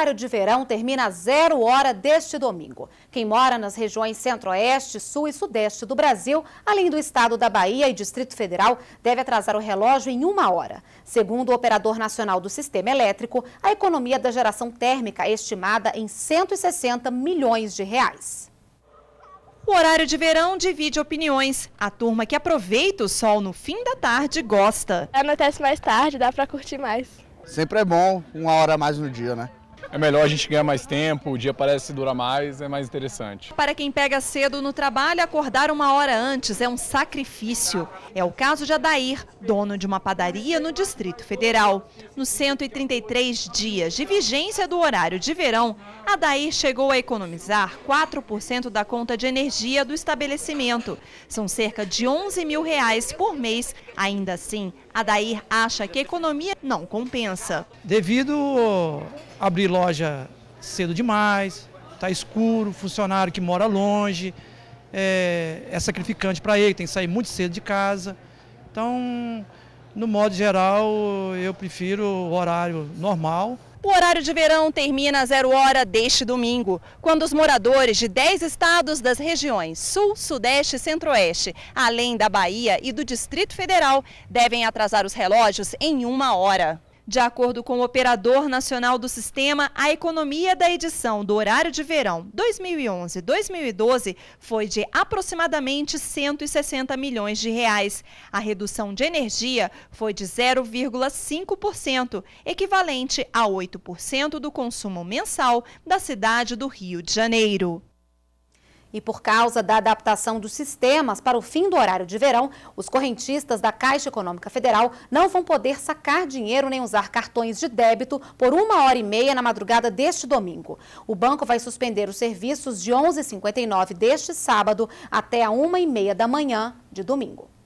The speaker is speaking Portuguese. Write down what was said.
horário de verão termina a zero hora deste domingo. Quem mora nas regiões centro-oeste, sul e sudeste do Brasil, além do estado da Bahia e Distrito Federal, deve atrasar o relógio em uma hora. Segundo o operador nacional do sistema elétrico, a economia da geração térmica é estimada em 160 milhões de reais. O horário de verão divide opiniões. A turma que aproveita o sol no fim da tarde gosta. Anoitece mais tarde, dá para curtir mais. Sempre é bom uma hora a mais no dia, né? é melhor a gente ganhar mais tempo, o dia parece durar mais, é mais interessante. Para quem pega cedo no trabalho, acordar uma hora antes é um sacrifício. É o caso de Adair, dono de uma padaria no Distrito Federal. Nos 133 dias de vigência do horário de verão, Adair chegou a economizar 4% da conta de energia do estabelecimento. São cerca de 11 mil reais por mês. Ainda assim, Adair acha que a economia não compensa. Devido abrir loja cedo demais, está escuro, funcionário que mora longe, é, é sacrificante para ele, tem que sair muito cedo de casa. Então, no modo geral, eu prefiro o horário normal o horário de verão termina a zero hora deste domingo, quando os moradores de 10 estados das regiões Sul, Sudeste e Centro-Oeste, além da Bahia e do Distrito Federal, devem atrasar os relógios em uma hora. De acordo com o operador nacional do sistema, a economia da edição do horário de verão 2011-2012 foi de aproximadamente 160 milhões de reais. A redução de energia foi de 0,5%, equivalente a 8% do consumo mensal da cidade do Rio de Janeiro. E por causa da adaptação dos sistemas para o fim do horário de verão, os correntistas da Caixa Econômica Federal não vão poder sacar dinheiro nem usar cartões de débito por uma hora e meia na madrugada deste domingo. O banco vai suspender os serviços de 11h59 deste sábado até a uma e meia da manhã de domingo.